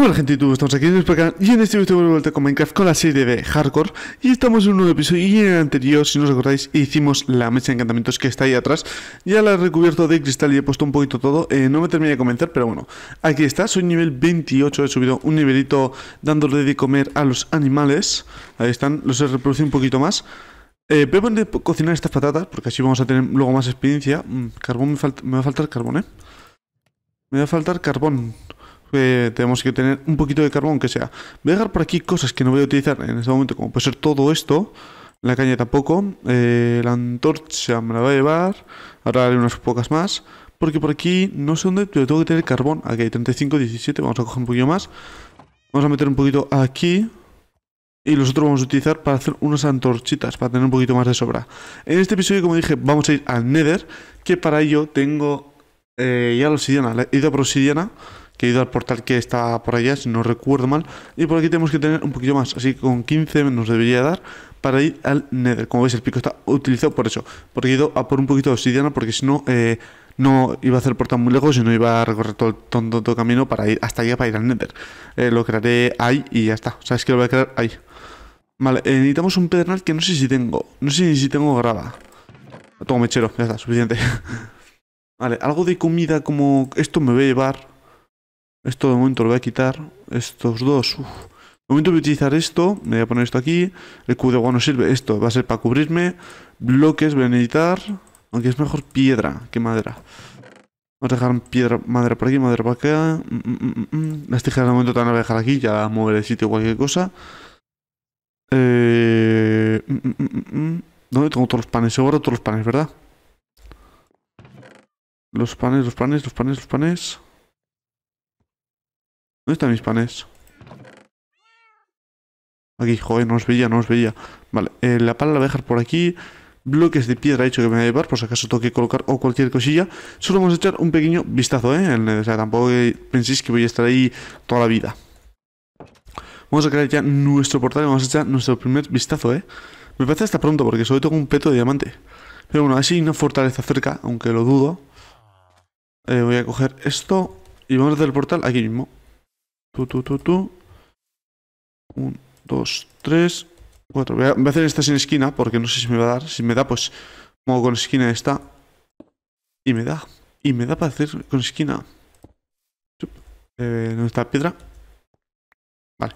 Hola gente tú estamos aquí en el canal y en este video de vuelta con Minecraft con la serie de Hardcore y estamos en un nuevo episodio y en el anterior, si no os acordáis, hicimos la mesa de encantamientos que está ahí atrás ya la he recubierto de cristal y he puesto un poquito todo, eh, no me terminé de convencer, pero bueno aquí está, soy nivel 28, he subido un nivelito dándole de comer a los animales ahí están, los he reproducido un poquito más eh, voy a poner de cocinar estas patatas porque así vamos a tener luego más experiencia mm, carbón, me, me va a faltar carbón, eh me va a faltar carbón eh, tenemos que tener un poquito de carbón que sea. Voy a dejar por aquí cosas que no voy a utilizar en este momento, como puede ser todo esto. La caña tampoco. Eh, la antorcha me la voy a llevar. Ahora haré unas pocas más. Porque por aquí no sé dónde, pero tengo que tener carbón. Aquí hay 35, 17. Vamos a coger un poquito más. Vamos a meter un poquito aquí. Y los otros vamos a utilizar para hacer unas antorchitas, para tener un poquito más de sobra. En este episodio, como dije, vamos a ir al Nether, que para ello tengo eh, ya la obsidiana, la he ido por obsidiana, que he ido al portal que está por allá, si no recuerdo mal. Y por aquí tenemos que tener un poquito más, así que con 15 nos debería dar para ir al Nether. Como veis, el pico está utilizado por eso, porque he ido a por un poquito de obsidiana, porque si no, eh, no iba a hacer portal muy lejos y no iba a recorrer todo el tonto, camino para ir hasta allá para ir al Nether. Eh, lo crearé ahí y ya está. sabes que lo voy a crear ahí. Vale, eh, necesitamos un pedernal que no sé si tengo. No sé si tengo grava. lo tengo mechero, ya está, suficiente. vale, algo de comida como... Esto me voy a llevar... Esto de momento lo voy a quitar. Estos dos. De momento voy a utilizar esto. Me voy a poner esto aquí. El cubo de agua no sirve. Esto va a ser para cubrirme. Bloques voy a necesitar. Aunque es mejor piedra que madera. Vamos a dejar piedra, madera por aquí, madera para acá. Mm, mm, mm, las tijeras de momento también las a dejar aquí. Ya moveré el sitio cualquier cosa. Eh, ¿Dónde tengo todos los panes? Seguro todos los panes, ¿verdad? Los panes, los panes, los panes, los panes. ¿Dónde están mis panes? Aquí, joder, no os veía, no os veía. Vale, eh, la pala la voy a dejar por aquí. Bloques de piedra he hecho que me voy a llevar, por si acaso toque colocar o cualquier cosilla. Solo vamos a echar un pequeño vistazo, ¿eh? O sea, tampoco penséis que voy a estar ahí toda la vida. Vamos a crear ya nuestro portal y vamos a echar nuestro primer vistazo, ¿eh? Me parece hasta pronto porque solo tengo un peto de diamante. Pero bueno, así una fortaleza cerca, aunque lo dudo. Eh, voy a coger esto y vamos a hacer el portal aquí mismo. Tú, tú, tú, tú. Un, dos, tres, cuatro. Voy a, hacer esta sin esquina porque no sé si me va a dar. Si me da, pues muevo con esquina esta. Y me da. Y me da para hacer con esquina. Eh, ¿Dónde está la piedra? Vale.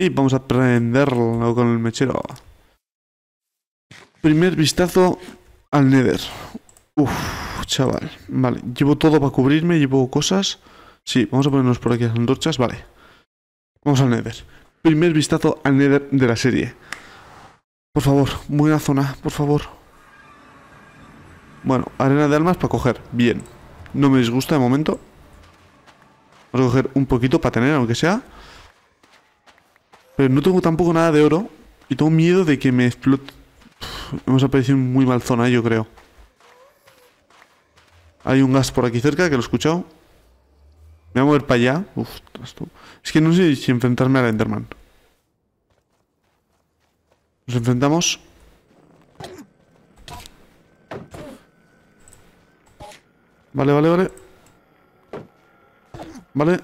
Y vamos a prenderlo con el mechero. Primer vistazo al Nether. Uff, chaval. Vale, llevo todo para cubrirme, llevo cosas. Sí, vamos a ponernos por aquí las antorchas, vale. Vamos al Nether. Primer vistazo al Nether de la serie. Por favor, buena zona, por favor. Bueno, arena de armas para coger, bien. No me disgusta de momento. Vamos a coger un poquito para tener, aunque sea. Pero no tengo tampoco nada de oro. Y tengo miedo de que me explote. Vamos a aparecido en muy mal zona, yo creo. Hay un gas por aquí cerca, que lo he escuchado. Me voy a mover para allá. Uf, Es que no sé si enfrentarme al Enderman. Nos enfrentamos. Vale, vale, vale. Vale.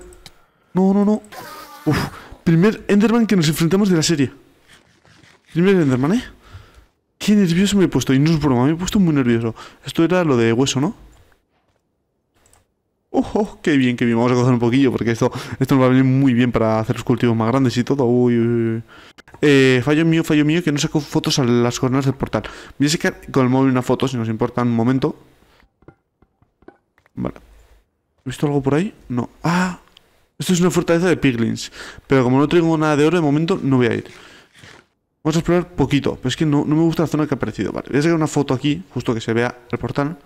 No, no, no. Uf, primer Enderman que nos enfrentamos de la serie. Primer Enderman, ¿eh? Qué nervioso me he puesto. Y no es broma, me he puesto muy nervioso. Esto era lo de hueso, ¿no? Oh, ¡Oh, qué bien, qué bien! Vamos a coger un poquillo porque esto, esto nos va a venir muy bien para hacer los cultivos más grandes y todo. Uy, Eh, fallo mío, fallo mío, que no saco fotos a las coronas del portal. Voy a sacar con el móvil una foto, si nos importa un momento. Vale. ¿He visto algo por ahí? No. ¡Ah! Esto es una fortaleza de piglins. Pero como no tengo nada de oro, de momento no voy a ir. Vamos a explorar poquito, pero es que no, no me gusta la zona que ha aparecido. Vale, voy a sacar una foto aquí, justo que se vea el portal.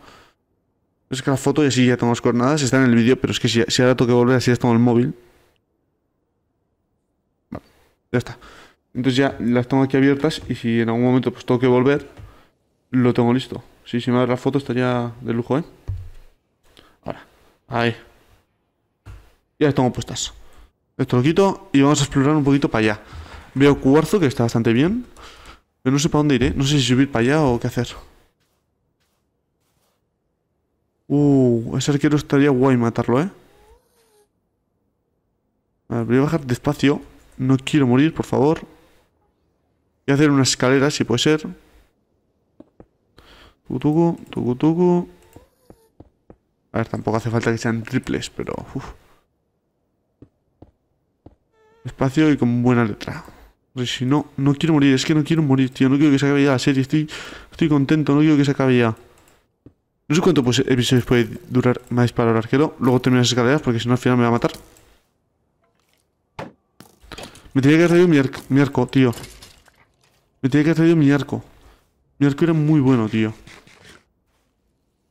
Es que la foto y así ya tengo las coordenadas, está en el vídeo, pero es que si, si ahora tengo que volver, así ya tengo el móvil. Vale, ya está. Entonces ya las tengo aquí abiertas y si en algún momento pues tengo que volver, lo tengo listo. Sí, si me la foto estaría de lujo, ¿eh? Ahora, ahí. Ya las tengo puestas. Esto lo quito y vamos a explorar un poquito para allá. Veo cuarzo que está bastante bien, pero no sé para dónde iré. No sé si subir para allá o qué hacer. Uh, ese arquero estaría guay matarlo, ¿eh? A ver, voy a bajar despacio. No quiero morir, por favor. Voy a hacer una escalera, si puede ser. Tucutucu, tucutucu. A ver, tampoco hace falta que sean triples, pero... Despacio Espacio y con buena letra. Si no, no quiero morir, es que no quiero morir, tío. No quiero que se acabe ya la serie. Estoy, estoy contento, no quiero que se acabe ya. No sé cuánto pues, episodios puede durar más para el arquero. Luego termino las escaleras porque si no al final me va a matar. Me tenía que haber traído mi, arco, tío. Me tenía que haber traído mi arco. Mi arco era muy bueno, tío.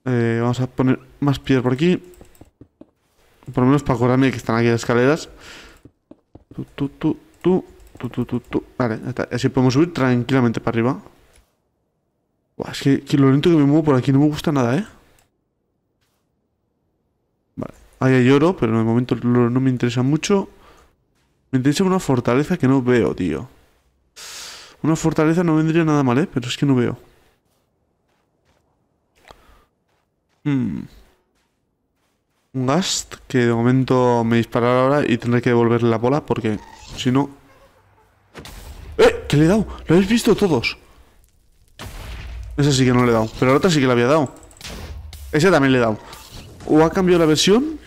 Eh, vamos a poner más piedras por aquí. Por lo menos para acordarme que están aquí las escaleras. tu, tu, Vale, así podemos subir tranquilamente para arriba es que, que, lo lento que me muevo por aquí no me gusta nada, ¿eh? Vale. Ahí hay oro, pero de momento no me interesa mucho. Me interesa una fortaleza que no veo, tío. Una fortaleza no vendría nada mal, ¿eh? Pero es que no veo. Hmm. Un gast que de momento me disparará ahora y tendré que devolverle la bola porque si no... ¡Eh! ¿Qué le he dado? ¿Lo habéis visto todos? Esa sí que no le he dado. Pero la otra sí que le había dado. Esa también le he dado. O ha cambiado la versión.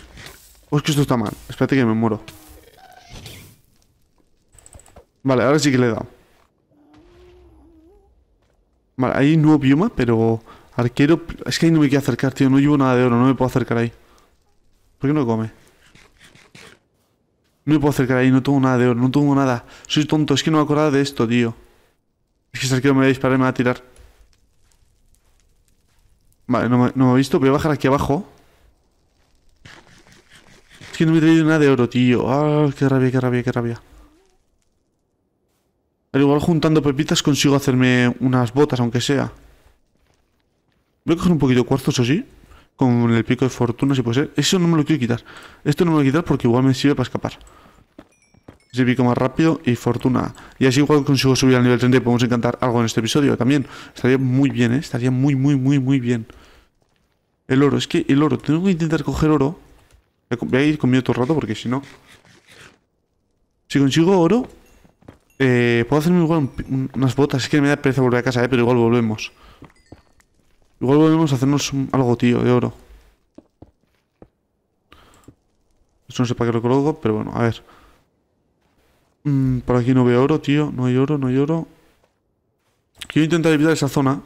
O es que esto está mal. Espérate que me muero. Vale, ahora sí que le he dado. Vale, hay no nuevo bioma, pero... Arquero... Es que ahí no me quiero acercar, tío. No llevo nada de oro. No me puedo acercar ahí. ¿Por qué no come? No me puedo acercar ahí. No tengo nada de oro. No tengo nada. Soy tonto. Es que no me acordaba de esto, tío. Es que este arquero me va a disparar y me va a tirar. Vale, no me, he visto. Voy a bajar aquí abajo. Es que no me he traído nada de oro, tío. Ah, qué rabia, qué rabia, qué rabia. Al igual juntando pepitas consigo hacerme unas botas, aunque sea. Voy a coger un poquito de cuarzo, eso sí. Con el pico de fortuna, si puede ser. Eso no me lo quiero quitar. Esto no me lo a quitar porque igual me sirve para escapar. el pico más rápido y fortuna. Y así igual consigo subir al nivel 30 y podemos encantar algo en este episodio también. Estaría muy bien, ¿eh? Estaría muy, muy, muy, muy bien. El oro, es que el oro, tengo que intentar coger oro. Voy a ir conmigo todo el rato porque si no... Si consigo oro, eh, puedo hacerme unas botas. Es que me da pereza volver a casa, eh, pero igual volvemos. Igual volvemos a hacernos algo, tío, de oro. Eso no sé para qué lo coloco, pero bueno, a ver. Mm, por aquí no veo oro, tío. No hay oro, no hay oro. Quiero intentar evitar esa zona.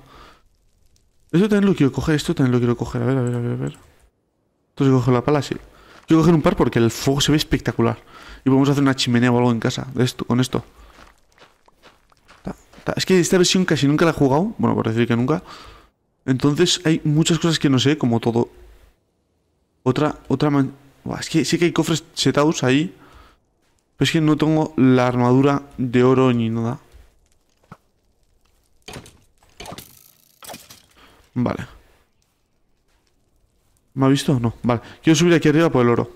Esto también lo quiero coger, esto también lo quiero coger. A ver, a ver, a ver, a ver. Entonces cojo la pala, sí. Quiero coger un par porque el fuego se ve espectacular. Y podemos hacer una chimenea o algo en casa de esto, con esto. Es que esta versión casi nunca la he jugado. Bueno, por decir que nunca. Entonces hay muchas cosas que no sé, como todo. Otra, otra man... es que sí que hay cofres setados ahí. Pero es que no tengo la armadura de oro ni nada. Vale. ¿Me ha visto? No. Vale. Quiero subir aquí arriba por el oro.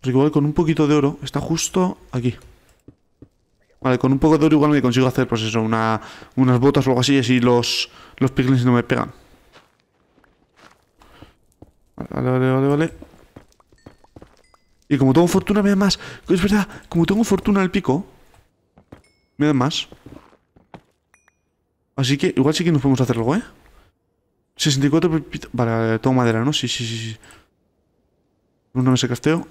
Porque igual con un poquito de oro está justo aquí. Vale, con un poco de oro igual me consigo hacer, pues eso, unas botas o algo así, así los, los piglins no me pegan. Vale, vale, vale, vale. Y como tengo fortuna me da más. Es verdad, como tengo fortuna el pico, me da más. Así que igual sí que nos podemos hacer algo, ¿eh? 64 Vale, todo madera, ¿no? Sí, sí, sí, sí. Una mesa casteo.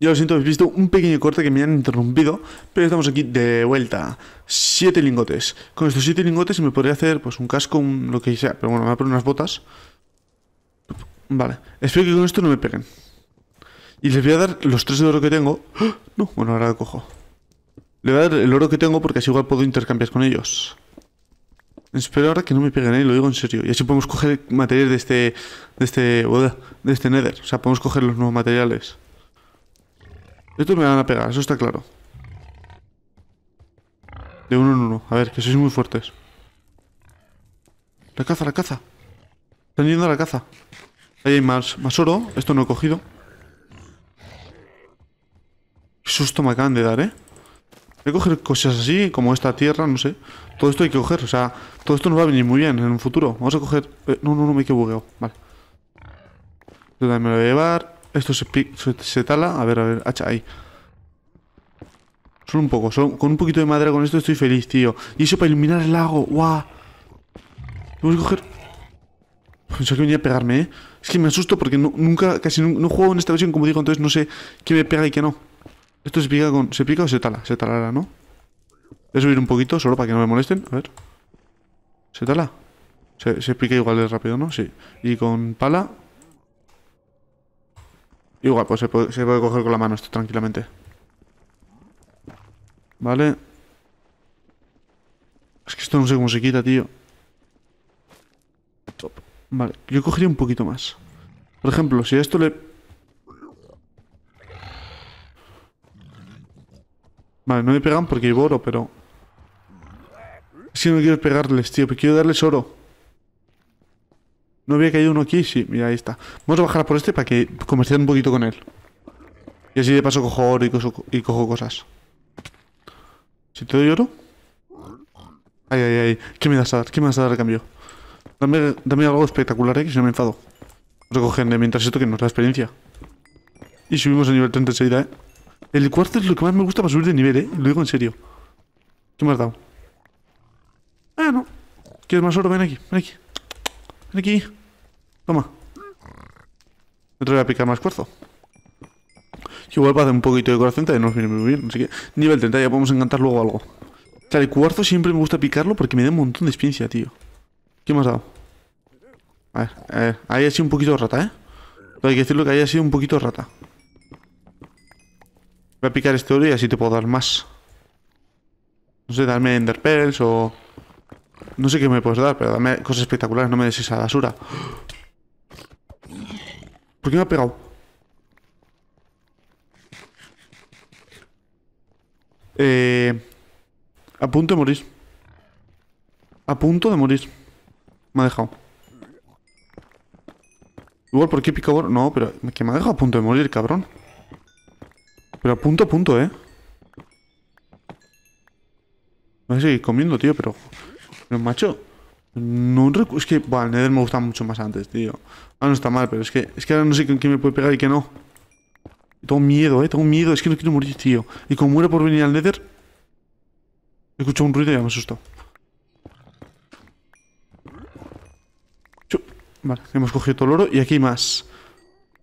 Ya lo siento, habéis visto un pequeño corte que me han interrumpido, pero estamos aquí de vuelta. Siete lingotes. Con estos siete lingotes me podría hacer pues un casco, lo que sea, pero bueno, me voy a poner unas botas. Vale, espero que con esto no me peguen. Y les voy a dar los tres de oro que tengo. ¡Ah! No, bueno, ahora cojo. Le voy a dar el oro que tengo porque así igual puedo intercambiar con ellos. Espero ahora que no me peguen, ahí, ¿eh? lo digo en serio. Y así podemos coger material de este... De este... De este Nether. O sea, podemos coger los nuevos materiales. Estos me van a pegar, eso está claro. De uno en uno. A ver, que sois muy fuertes. La caza, la caza. Están yendo a la caza. Ahí hay más, más oro. Esto no he cogido. Qué susto me acaban de dar, ¿eh? que coger cosas así, como esta tierra, no sé. Todo esto hay que coger, o sea, todo esto nos va a venir muy bien en un futuro. Vamos a coger... Eh, no, no, no, me he bugueo, Vale. me lo voy a llevar. Esto se, tala. A ver, a ver, hacha, ahí. Solo un poco, con un poquito de madera con esto estoy feliz, tío. Y eso para iluminar el lago, guau. Vamos a coger... Pensaba que venía a pegarme, ¿eh? Es que me asusto porque nunca, casi no, no, juego en esta versión, como digo, entonces no sé qué me pega y qué no. Esto se pica con... ¿Se pica o se tala? Se talará, ¿no? Voy a subir un poquito, solo para que no me molesten. A ver. ¿Se tala? Se, pica igual de rápido, ¿no? Sí. Y con pala... Igual, pues se puede, se puede coger con la mano esto tranquilamente. Vale. Es que esto no sé cómo se quita, tío. Top. Vale, yo cogería un poquito más. Por ejemplo, si a esto le Vale, no me pegan porque llevo oro, pero... Es que no quiero pegarles, tío, pero quiero darles oro. No había caído uno aquí, sí, mira, ahí está. Vamos a bajar por este para que comerciar un poquito con él. Y así de paso cojo oro y, cojo, cosas. Si te doy oro... Ay, ay, ay. ¿Qué me das a dar? ¿Qué me vas a dar de cambio? Dame, algo espectacular, ¿eh? Que si no me enfado. Recogen mientras esto que nos da experiencia. Y subimos a nivel 36, ¿eh? El cuarto es lo que más me gusta para subir de nivel, ¿eh? Lo digo en serio. ¿Qué me has dado? Ah, no. ¿Quieres más oro? Ven aquí, ven aquí. Ven aquí. Toma. No te voy a picar más cuarzo. igual para un poquito de corazón también nos viene muy bien. Así que nivel 30 ya podemos encantar luego algo. O sea, el cuarzo siempre me gusta picarlo porque me da un montón de experiencia, tío. ¿Qué me has dado? A ver, a Ahí ha sido un poquito rata, ¿eh? Pero hay que decirlo que ha sido un poquito rata. Voy a picar este oro y así te puedo dar más. No sé, darme Ender o... No sé qué me puedes dar, pero dame cosas espectaculares, no me des esa basura. ¿Por qué me ha pegado? Eh... A punto de morir. A punto de morir. Me ha dejado. Igual, ¿por qué pico No, pero... Que me ha dejado a punto de morir, cabrón. Pero punto a punto, ¿eh? Voy a seguir comiendo, tío, pero... Pero, macho... No Es que... Bueno, el Nether me gustaba mucho más antes, tío. Ahora no está mal, pero es que... Es que ahora no sé con quién me puede pegar y qué no. Tengo miedo, ¿eh? Tengo miedo. Es que no quiero morir, tío. Y como muero por venir al Nether... Escucho un ruido y ya me asustó. Vale, hemos cogido todo el oro y aquí hay más.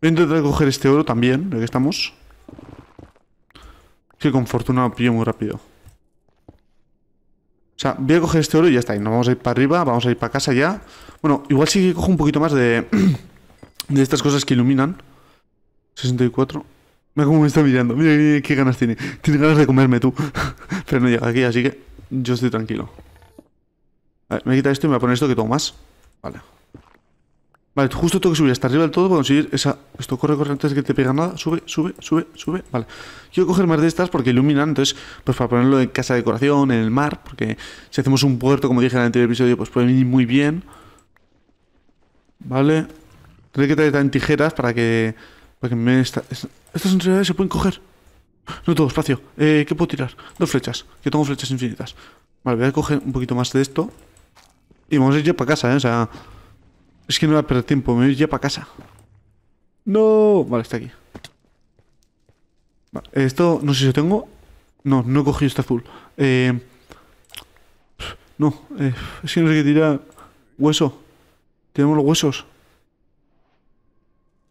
Voy a intentar coger este oro también, ya que estamos que con fortuna pillo muy rápido. O sea, voy a coger este oro y ya está. Y nos vamos a ir para arriba, vamos a ir para casa ya. Bueno, igual sí que cojo un poquito más de, estas cosas que iluminan. 64. Mira cómo me está mirando. Mira, mira qué ganas tiene. Tiene ganas de comerme tú. Pero no llega aquí, así que yo estoy tranquilo. A ver, me quita esto y me voy a poner esto que tomo más. Vale. Vale, justo tengo que subir hasta arriba del todo para conseguir esa... Esto corre, corre antes de que te pega nada. Sube, sube, sube, sube. Vale. Quiero coger más de estas porque iluminan, entonces, pues para ponerlo en casa de decoración, en el mar, porque si hacemos un puerto, como dije en el anterior episodio, pues puede venir muy bien. Vale. Tendré que traer también tijeras para que... Para que me... estas entidades se pueden coger. No tengo espacio. Eh, ¿Qué puedo tirar? Dos flechas, que tengo flechas infinitas. Vale, voy a coger un poquito más de esto. Y vamos a ir ya para casa, ¿eh? O sea... Es que no voy a perder tiempo, me voy ya para casa. No, vale, está aquí. Vale, esto, no sé si lo tengo. No, no he cogido este azul. Eh, no, eh, es que no sé qué tirar. Hueso. Tenemos los huesos.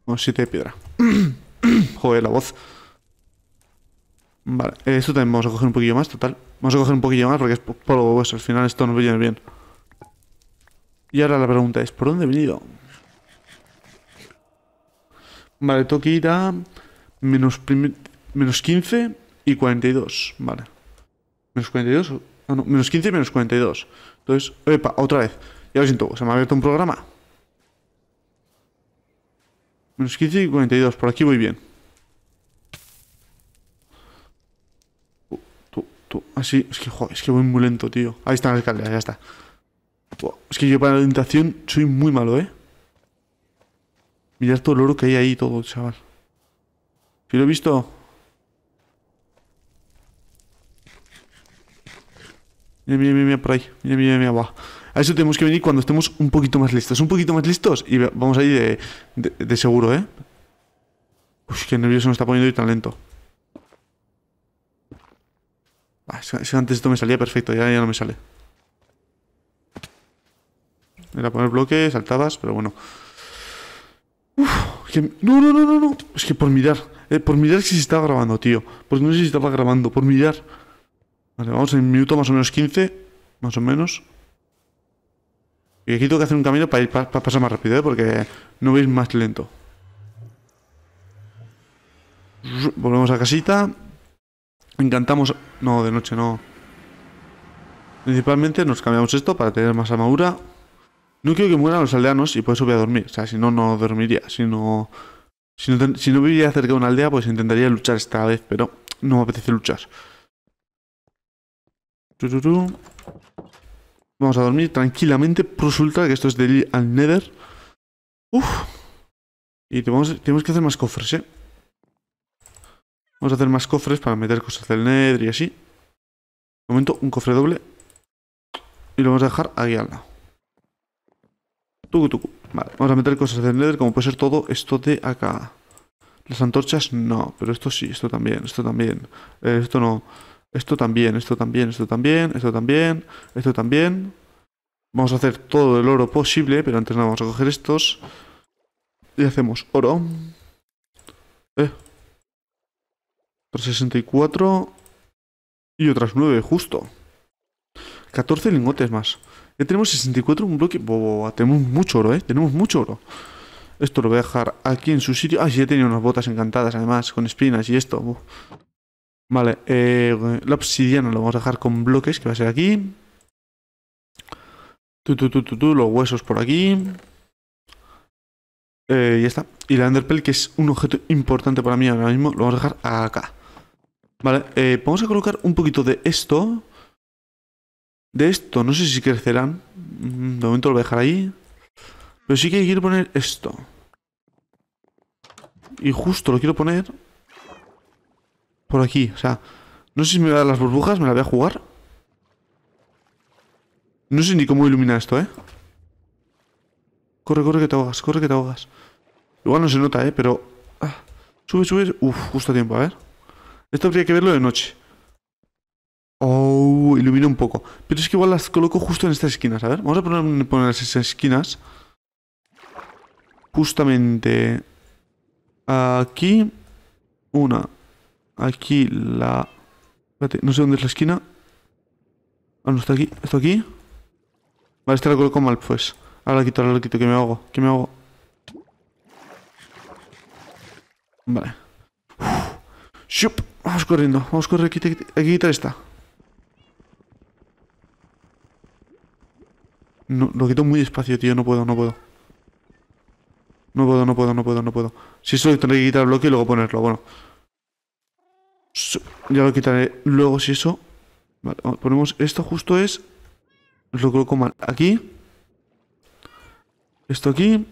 O siete de piedra. Joder, la voz. Vale, esto también vamos a coger un poquillo más, total. Vamos a coger un poquillo más porque es por los Al final esto nos viene bien. Y ahora la pregunta es, ¿por dónde he venido? Vale, tengo que ir a menos, 15 y 42. Vale. Menos 42. Ah, no, menos 15 y menos 42. Entonces, epa, otra vez. Ya lo siento, se me ha abierto un programa. Menos 15 y 42. Por aquí voy bien. Así, es que, es que voy muy lento, tío. Ahí están las escaleras, ya está. Es que yo para la orientación soy muy malo, ¿eh? Mirad todo el oro que hay ahí, todo, chaval. Si lo he visto? Mira, mira, mira, por ahí. Mira, mira, mira, va. A eso tenemos que venir cuando estemos un poquito más listos. Un poquito más listos y vamos ahí de, de, seguro, ¿eh? Uy, qué nervioso me está poniendo y tan lento. Ah, antes esto me salía perfecto, ya, ya no me sale. Era poner bloques, saltabas, pero bueno. que... No, no, no, no, no. Es que por mirar. Eh, por mirar si se estaba grabando, tío. Porque no sé si estaba grabando, por mirar. Vale, vamos en minuto más o menos 15. Más o menos. Y aquí tengo que hacer un camino para, ir, para, pasar más rápido, ¿eh? Porque no veis más lento. Volvemos a casita. Encantamos... No, de noche no. Principalmente nos cambiamos esto para tener más armadura. No quiero que mueran los aldeanos y por eso voy a dormir. O sea, si no, no dormiría. Si no, si no, cerca de una aldea, pues intentaría luchar esta vez, pero no me apetece luchar. Vamos a dormir tranquilamente. Resulta que esto es del al Nether. Uf. Y tenemos, que hacer más cofres, ¿eh? Vamos a hacer más cofres para meter cosas del Nether y así. momento, un cofre doble. Y lo vamos a dejar aquí al lado. Vale, vamos a meter cosas de Nether, como puede ser todo esto de acá. Las antorchas no, pero esto sí, esto también, esto también. Eh, esto no. Esto también, esto también, esto también, esto también, esto también. Vamos a hacer todo el oro posible, pero antes nada, vamos a coger estos. Y hacemos oro. Eh. 64 Y otras 9, justo. 14 lingotes más. Ya tenemos 64, un bloque. tenemos mucho oro, ¿eh? Tenemos mucho oro. Esto lo voy a dejar aquí en su sitio. Ah, sí, he tenido unas botas encantadas, además, con espinas y esto. Vale, eh, la obsidiana lo vamos a dejar con bloques, que va a ser aquí. Tu, tu, tu, los huesos por aquí. Eh, ya está. Y la Enderpearl, que es un objeto importante para mí ahora mismo, lo vamos a dejar acá. Vale, eh, vamos a colocar un poquito de esto de esto, no sé si crecerán. Mm, de momento lo voy a dejar ahí. Pero sí que quiero poner esto. Y justo lo quiero poner por aquí. O sea, no sé si me va a dar las burbujas, me la voy a jugar. No sé ni cómo iluminar esto, ¿eh? Corre, corre, que te ahogas, corre, que te ahogas. Igual no se nota, ¿eh? Pero... Ah, sube, sube. Uf, justo a tiempo, a ver. Esto habría que verlo de noche. Oh, ilumina un poco. Pero es que igual las coloco justo en estas esquinas. A ver, vamos a poner, esas esquinas. Justamente aquí. Una. Aquí la... Espérate, no sé dónde es la esquina. Ah, no, está aquí. ¿Está aquí? Vale, esta la coloco mal, pues. Ahora la quito, ahora la quito, que me hago, que me hago. Vale. Shup, Vamos corriendo, vamos corriendo, correr, aquí, aquí, está esta. No, lo quito muy despacio, tío. No puedo, no puedo. No puedo, no puedo, no puedo, no puedo. Si eso tendré que quitar el bloque y luego ponerlo, bueno. Ya lo quitaré. Luego si eso... Vale, ponemos... Esto justo es... Lo coloco mal. Aquí. Esto aquí.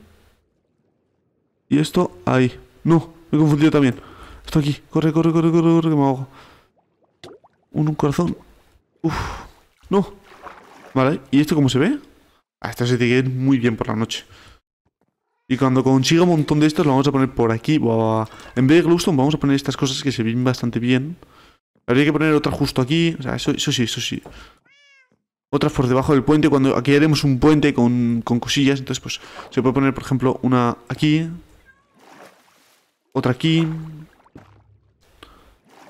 Y esto ahí. No, me he confundido también. Esto aquí. Corre, corre, corre, corre, corre, que me ahogo. Un, un corazón. Uf. No. Vale, ¿y esto cómo se ve? A esta se te que muy bien por la noche. Y cuando consiga un montón de estos, lo vamos a poner por aquí. En vez de glowstone, vamos a poner estas cosas que se ven bastante bien. Habría que poner otra justo aquí. O sea, eso, sí, eso sí. Otras por debajo del puente. Cuando aquí haremos un puente con, con cosillas. Entonces, pues, se puede poner, por ejemplo, una aquí. Otra aquí.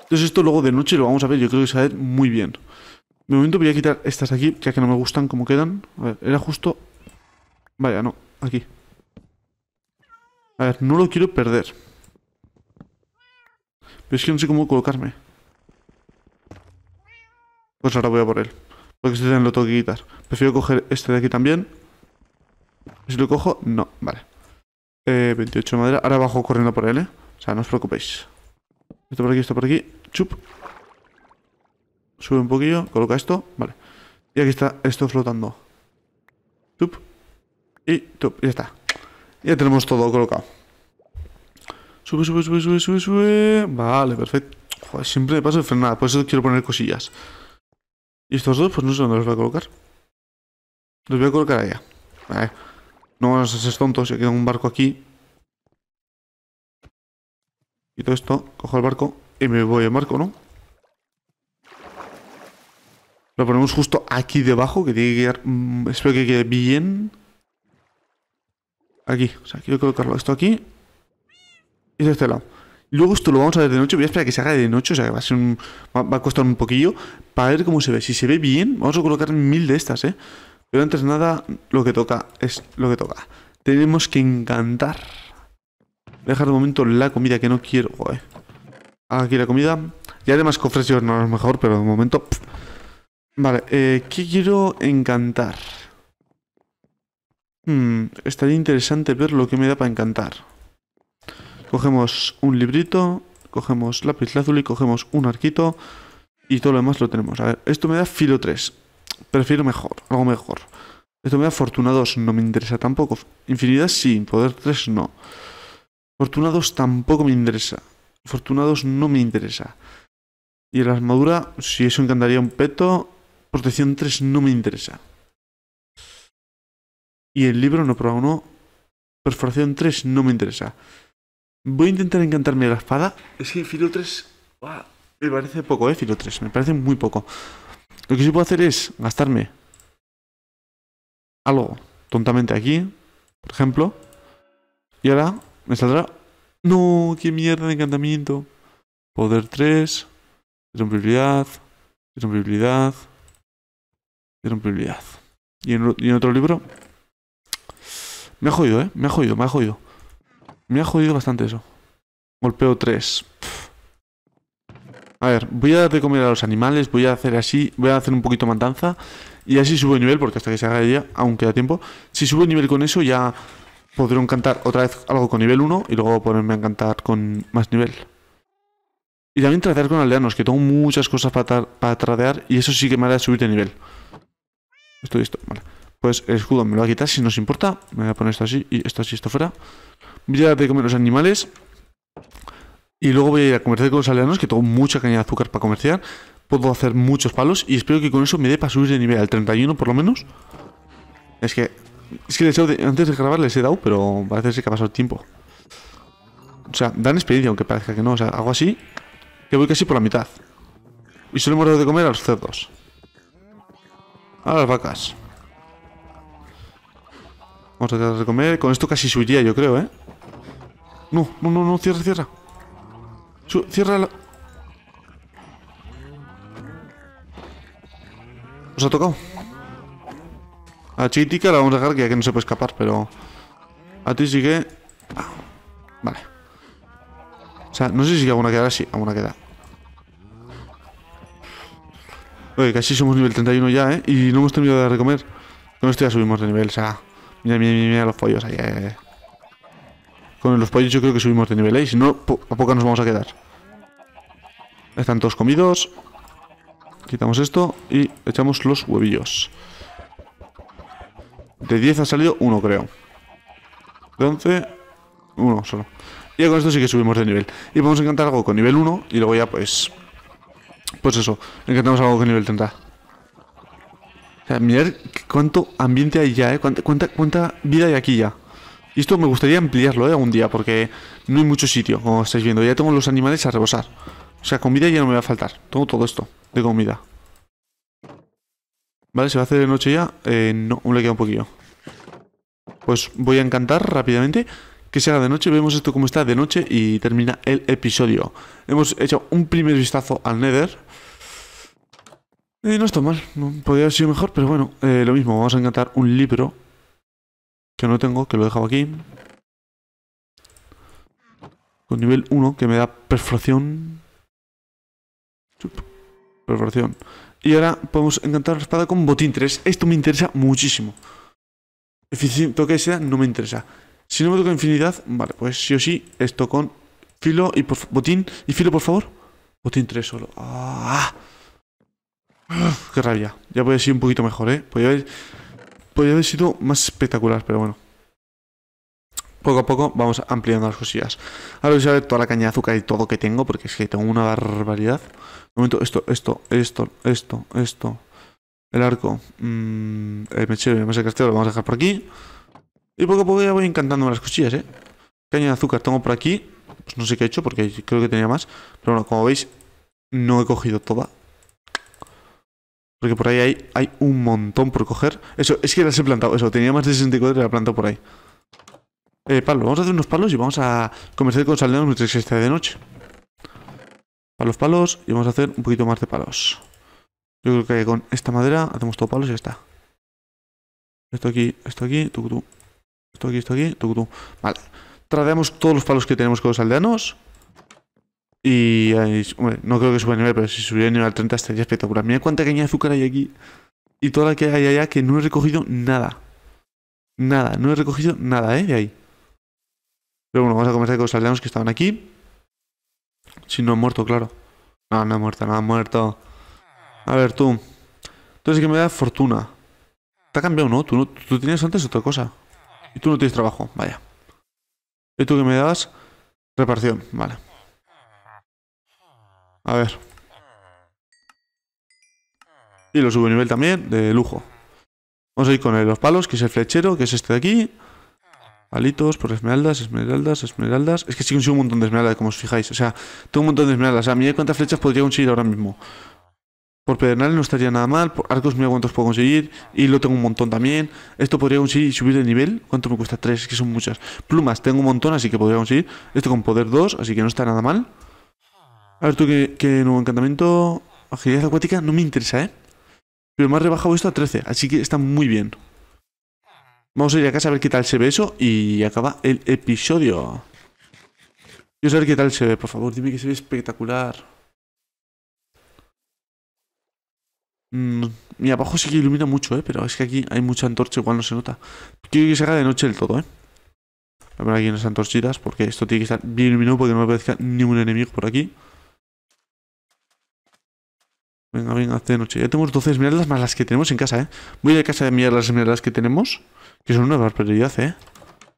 Entonces, esto luego de noche lo vamos a ver. Yo creo que se va a ver muy bien. De momento voy a quitar estas aquí, ya que no me gustan como quedan. A ver, era justo... Vaya, no, aquí. A ver, no lo quiero perder. Pero es que no sé cómo colocarme. Pues ahora voy a por él. Porque si este también lo tengo que quitar. Prefiero coger este de aquí también. Si lo cojo, no, vale. Eh, 28 de madera. Ahora bajo corriendo por él, ¿eh? O sea, no os preocupéis. Esto por aquí, esto por aquí. Chup. Sube un poquillo, coloca esto, vale. Y aquí está esto flotando. Tup. Y ya está. Ya tenemos todo colocado. Sube, sube, sube, sube, sube, sube. Vale, perfecto. siempre me paso el frenada, por eso quiero poner cosillas. Y estos dos, pues no sé dónde los voy a colocar. Los voy a colocar allá. Vale. No vamos a ser tontos, ya queda un barco aquí. Y todo esto, cojo el barco y me voy al barco, ¿no? Lo ponemos justo aquí debajo, que tiene que quedar... Mm, espero que quede bien. Aquí, o sea, quiero colocarlo esto aquí. Y de este lado. Luego esto lo vamos a ver de noche, voy a esperar que se haga de noche, o sea que va a, ser un, va, a costar un poquillo para ver cómo se ve. Si se ve bien, vamos a colocar mil de estas, ¿eh? Pero antes de nada, lo que toca es lo que toca. Tenemos que encantar. dejar de momento la comida que no quiero. Joder. Aquí la comida. Ya además cofres yo, no es mejor, pero de momento... Vale, eh, ¿qué quiero encantar? Hmm, estaría interesante ver lo que me da para encantar. Cogemos un librito, cogemos lápiz y cogemos un arquito y todo lo demás lo tenemos. A ver, esto me da filo 3. Prefiero mejor, algo mejor. Esto me da fortuna 2, no me interesa tampoco. Infinidad sí, poder 3 no. Fortuna 2 tampoco me interesa. Fortuna 2 no me interesa. Y la armadura, si eso encantaría un peto. Protección 3 no me interesa. Y el libro no probado no. Perforación 3 no me interesa. Voy a intentar encantarme la espada. Es que filo 3. me parece poco, eh, filo 3. Me parece muy poco. Lo que sí puedo hacer es gastarme algo tontamente aquí, por ejemplo. Y ahora me saldrá. ¡No! ¡Qué mierda de encantamiento! Poder 3. Irrompibilidad. Irrompibilidad. ¿Y en, otro libro. Me ha jodido, ¿eh? Me ha jodido, me ha jodido. Me ha jodido bastante eso. Golpeo 3. A ver, voy a dar de comer a los animales, voy a hacer así, voy a hacer un poquito matanza. Y así subo de nivel, porque hasta que se haga ella aunque aún queda tiempo. Si subo nivel con eso, ya podré encantar otra vez algo con nivel 1 y luego ponerme a encantar con más nivel. Y también tratar con aldeanos, que tengo muchas cosas para, para tradear y eso sí que me hará subir de nivel. Estoy listo. Vale. Pues el escudo me lo voy a quitar si nos importa. Me voy a poner esto así y esto así, esto fuera. Voy a de comer los animales. Y luego voy a ir a comerciar con los aldeanos, que tengo mucha caña de azúcar para comerciar. Puedo hacer muchos palos y espero que con eso me dé para subir de nivel al 31 por lo menos. Es que... Es que antes de grabar les he dado, pero parece que ha pasado el tiempo. O sea, dan experiencia, aunque parezca que no. O sea, hago así, que voy casi por la mitad. Y solo hemos dado de comer a los cerdos. A las vacas. Vamos a tratar de comer. Con esto casi subiría, yo creo, ¿eh? No, no, no, no. Cierra, cierra. cierra la... Nos ha tocado. A Chitica la vamos a dejar que ya no se puede escapar, pero... A ti sí que... Ah, vale. O sea, no sé si alguna queda Sí, alguna queda. Oye, casi somos nivel 31 ya, ¿eh? Y no hemos terminado de recomer. Con esto ya subimos de nivel, o sea... Mira, mira, mira, mira los pollos ahí, eh. Con los pollos yo creo que subimos de nivel, ¿eh? si no, a poco nos vamos a quedar. Están todos comidos. Quitamos esto y echamos los huevillos. De 10 ha salido uno, creo. De 11, uno solo. Y ya con esto sí que subimos de nivel. Y podemos encantar algo con nivel 1 y luego ya pues pues eso, encantamos algo con nivel 30. O mirad cuánto ambiente hay ya, ¿eh? Cuánta, vida hay aquí ya. Y esto me gustaría ampliarlo, ¿eh? Algún día, porque no hay mucho sitio, como estáis viendo. Ya tengo los animales a rebosar. O sea, comida ya no me va a faltar. Tengo todo esto de comida. Vale, ¿se va a hacer de noche ya? Eh, no, aún le queda un poquillo. Pues voy a encantar rápidamente que se haga de noche. Vemos esto como está de noche y termina el episodio. Hemos hecho un primer vistazo al Nether. Eh, no está mal, podría haber sido mejor, pero bueno, eh, lo mismo, vamos a encantar un libro que no tengo, que lo he dejado aquí. Con nivel 1, que me da perforación. perforación. Y ahora podemos encantar la espada con botín 3. Esto me interesa muchísimo. Eficiente toque no me interesa. Si no me toca infinidad, vale, pues sí o sí, esto con filo y botín. ¿Y filo, por favor? Botín 3 solo. Ah qué rabia. Ya puede ser un poquito mejor, ¿eh? Podría haber, sido más espectacular, pero bueno. Poco a poco vamos ampliando las cosillas. Ahora voy a ver toda la caña de azúcar y todo que tengo, porque es que tengo una barbaridad. Un momento, esto, esto, esto, esto, esto. El arco. Mm, el mechero y el mesa lo vamos a dejar por aquí. Y poco a poco ya voy encantando las cosillas, ¿eh? Caña de azúcar tengo por aquí. Pues no sé qué he hecho, porque creo que tenía más. Pero bueno, como veis, no he cogido toda. Porque por ahí hay, hay un montón por coger. Eso, es que las he plantado. Eso, tenía más de 64 y la plantado por ahí. Eh, palos, vamos a hacer unos palos y vamos a comerciar con saldeanos mientras que de noche. Palos, palos. Y vamos a hacer un poquito más de palos. Yo creo que con esta madera hacemos todo palos y está. Esto aquí, esto aquí, tú, Esto aquí, esto aquí, tú, Vale. Tradeamos todos los palos que tenemos con los aldeanos. Y no creo que suba nivel, pero si subiera a nivel 30 estaría espectacular. Mira cuánta caña de azúcar hay aquí. Y toda la que hay allá que no he recogido nada. Nada, no he recogido nada, ¿eh? De ahí. Pero bueno, vamos a comenzar con los aldeanos que estaban aquí. Si no han muerto, claro. No, no han muerto, no han muerto. A ver, tú. Entonces que me da fortuna. Te ha cambiado, ¿no? Tú, no, tú tienes antes otra cosa. Y tú no tienes trabajo, vaya. ¿Y tú que me dabas? Reparación, vale. A ver. Y lo subo nivel también, de lujo. Vamos a ir con los palos, que es el flechero, que es este de aquí. Palitos por esmeraldas, esmeraldas, esmeraldas. Es que sí consigo un montón de esmeraldas, como os fijáis. O sea, tengo un montón de esmeraldas. O sea, cuántas flechas podría conseguir ahora mismo. Por pedernal no estaría nada mal. Por arcos, mira cuántos puedo conseguir. Y lo tengo un montón también. Esto podría conseguir subir de nivel. ¿Cuánto me cuesta? Tres, es que son muchas. Plumas tengo un montón, así que podría conseguir. Esto con poder dos así que no está nada mal. A ver tú, que, nuevo encantamiento... Agilidad acuática no me interesa, ¿eh? Pero más ha rebajado esto a 13, así que está muy bien. Vamos a ir a casa a ver qué tal se ve eso y acaba el episodio. Quiero saber qué tal se ve, por favor. Dime que se ve espectacular. Mm, y abajo sí que ilumina mucho, ¿eh? Pero es que aquí hay mucha antorcha, igual no se nota. Quiero que se haga de noche el todo, ¿eh? A ver aquí unas antorchitas, porque esto tiene que estar bien iluminado porque no me aparezca ningún enemigo por aquí. Venga, venga, hace noche. Ya tenemos 12 esmeraldas más las que tenemos en casa, ¿eh? Voy a ir a casa de mirar las esmeraldas que tenemos. Que son una barbaridad, ¿eh?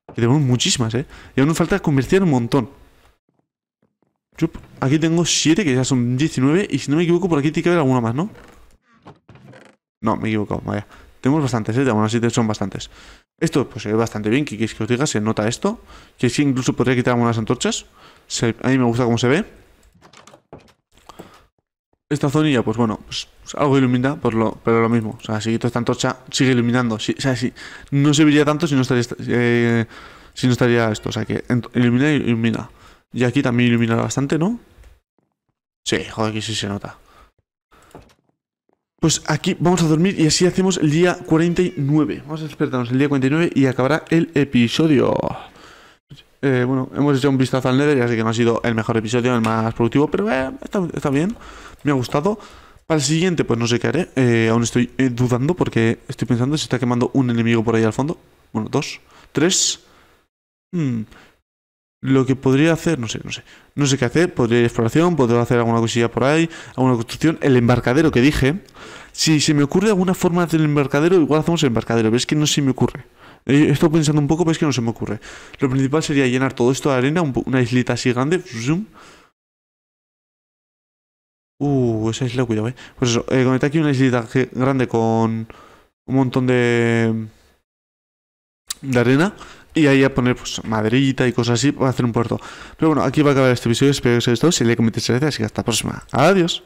Que tenemos muchísimas, ¿eh? Y aún nos falta convertir un montón. Chup. Aquí tengo 7, que ya son 19. Y si no me equivoco, por aquí tiene que haber alguna más, ¿no? No, me he equivocado, vaya. Tenemos bastantes, ¿eh? unas 7 son bastantes. Esto, pues se ve bastante bien. ¿Qué que os diga? Se nota esto. Que sí, incluso podría quitar algunas antorchas. a mí me gusta cómo se ve esta zonilla, pues bueno, pues, pues algo ilumina, por lo, pero lo mismo. O sea, si quito esta antorcha, sigue iluminando. o sea, si, no se vería tanto si no estaría eh, si no estaría esto. O sea, que ilumina y ilumina. Y aquí también ilumina bastante, ¿no? Sí, joder, aquí sí se nota. Pues aquí vamos a dormir y así hacemos el día 49. Vamos a despertarnos el día 49 y acabará el episodio. Eh, bueno, hemos hecho un vistazo al Nether, Ya sé que no ha sido el mejor episodio, el más productivo, pero eh, está, está bien me ha gustado. Para el siguiente, pues no sé qué haré. Eh, aún estoy eh, dudando porque estoy pensando, si está quemando un enemigo por ahí al fondo. Bueno, dos, tres. Hmm. Lo que podría hacer, no sé, no sé. No sé qué hacer. Podría ir a exploración, podría hacer alguna cosilla por ahí, alguna construcción. El embarcadero que dije. Si se me ocurre alguna forma de hacer el embarcadero, igual hacemos el embarcadero, pero es que no se me ocurre. Eh, estoy pensando un poco, pero es que no se me ocurre. Lo principal sería llenar todo esto de arena, una islita así grande, Uh, es isla, cuidado, eh. Pues eso, he eh, aquí una islita grande con un montón de. de arena. Y ahí a poner pues maderita y cosas así para hacer un puerto. Pero bueno, aquí va a acabar este episodio. Espero que os haya gustado. Si le comentéis gracias, así que hasta la próxima. Adiós.